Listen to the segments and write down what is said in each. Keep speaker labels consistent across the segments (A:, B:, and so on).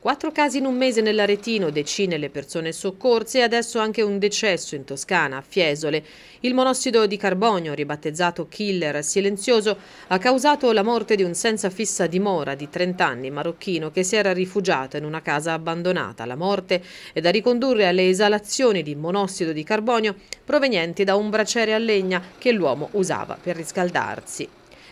A: Quattro casi in un mese nell'Aretino, decine le persone soccorse e adesso anche un decesso in Toscana, a Fiesole. Il monossido di carbonio, ribattezzato killer silenzioso, ha causato la morte di un senza fissa dimora di 30 anni marocchino che si era rifugiato in una casa abbandonata. La morte è da ricondurre alle esalazioni di monossido di carbonio provenienti da un braciere a legna che l'uomo usava per riscaldarsi.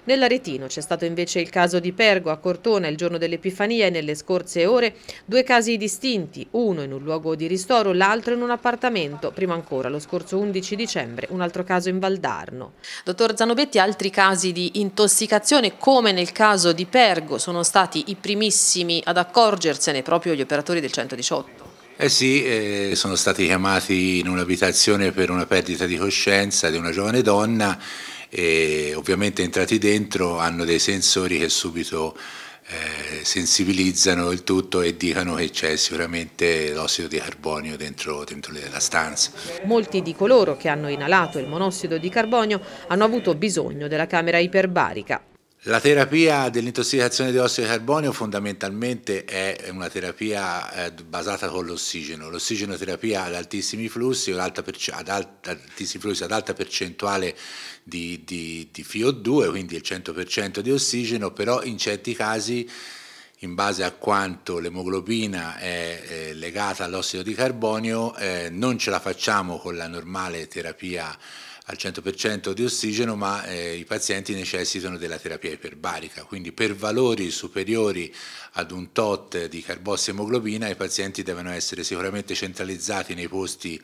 A: Nell'Aretino c'è stato invece il caso di Pergo a Cortona il giorno dell'Epifania e nelle scorse ore due casi distinti, uno in un luogo di ristoro, l'altro in un appartamento, prima ancora lo scorso 11 dicembre, un altro caso in Valdarno. Dottor Zanobetti, altri casi di intossicazione come nel caso di Pergo sono stati i primissimi ad accorgersene proprio gli operatori del 118?
B: Eh sì, eh, sono stati chiamati in un'abitazione per una perdita di coscienza di una giovane donna e ovviamente entrati dentro hanno dei sensori che subito eh, sensibilizzano il tutto e dicono che c'è sicuramente l'ossido di carbonio dentro, dentro la stanza.
A: Molti di coloro che hanno inalato il monossido di carbonio hanno avuto bisogno della camera iperbarica.
B: La terapia dell'intossicazione di ossido di carbonio fondamentalmente è una terapia eh, basata con l'ossigeno, l'ossigenoterapia ad altissimi flussi, ad alta, ad alta, altissimi flussi, ad alta percentuale di, di, di FiO2, quindi il 100% di ossigeno, però in certi casi in base a quanto l'emoglobina è legata all'ossido di carbonio, eh, non ce la facciamo con la normale terapia al 100% di ossigeno, ma eh, i pazienti necessitano della terapia iperbarica, quindi per valori superiori ad un tot di carbossiemoglobina i pazienti devono essere sicuramente centralizzati nei posti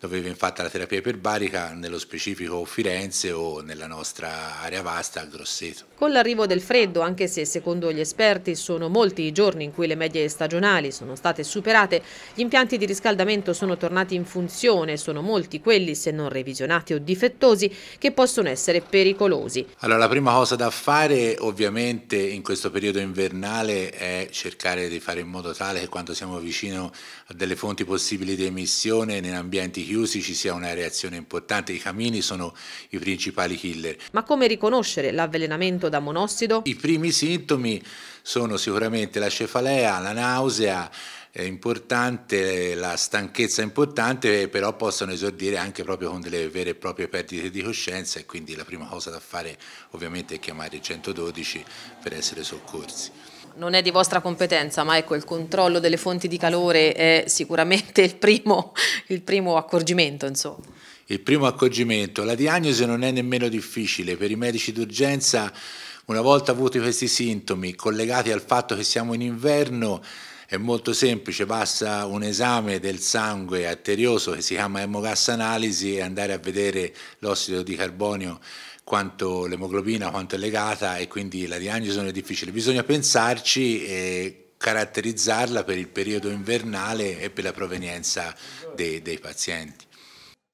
B: dove viene fatta la terapia iperbarica, nello specifico Firenze o nella nostra area vasta al Grosseto.
A: Con l'arrivo del freddo, anche se secondo gli esperti sono molti i giorni in cui le medie stagionali sono state superate, gli impianti di riscaldamento sono tornati in funzione, sono molti quelli se non revisionati o difetti infettosi che possono essere pericolosi.
B: Allora la prima cosa da fare ovviamente in questo periodo invernale è cercare di fare in modo tale che quando siamo vicino a delle fonti possibili di emissione in ambienti chiusi ci sia una reazione importante. I camini sono i principali killer.
A: Ma come riconoscere l'avvelenamento da monossido?
B: I primi sintomi sono sicuramente la cefalea, la nausea, importante, la stanchezza importante, però possono esordire anche proprio con delle vere e proprie perdite di coscienza e quindi la prima cosa da fare ovviamente è chiamare il 112 per essere soccorsi
A: non è di vostra competenza, ma ecco, il controllo delle fonti di calore è sicuramente il primo, il primo accorgimento. Insomma.
B: Il primo accorgimento. La diagnosi non è nemmeno difficile. Per i medici d'urgenza, una volta avuti questi sintomi, collegati al fatto che siamo in inverno, è molto semplice, basta un esame del sangue arterioso che si chiama emogas analisi e andare a vedere l'ossido di carbonio quanto l'emoglobina, quanto è legata e quindi la diagnosi non è difficile. Bisogna pensarci e caratterizzarla per il periodo invernale e per la provenienza dei, dei pazienti.